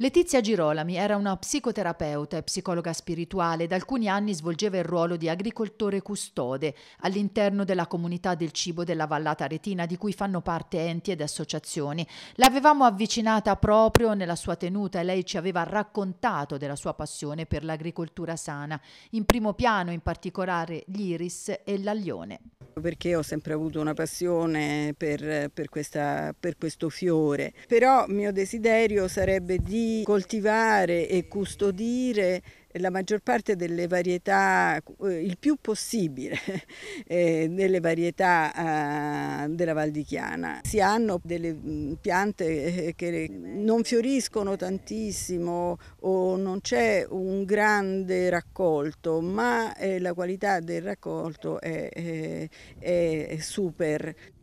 Letizia Girolami era una psicoterapeuta e psicologa spirituale. Da alcuni anni svolgeva il ruolo di agricoltore custode all'interno della comunità del cibo della Vallata Retina, di cui fanno parte enti ed associazioni. L'avevamo avvicinata proprio nella sua tenuta e lei ci aveva raccontato della sua passione per l'agricoltura sana, in primo piano in particolare l'iris e l'aglione perché ho sempre avuto una passione per, per, questa, per questo fiore, però il mio desiderio sarebbe di coltivare e custodire eh, la maggior parte delle varietà, eh, il più possibile, eh, delle varietà eh, della Val di Chiana. Si hanno delle mm, piante eh, che non fioriscono tantissimo o non c'è un grande raccolto, ma eh, la qualità del raccolto è, è, è super.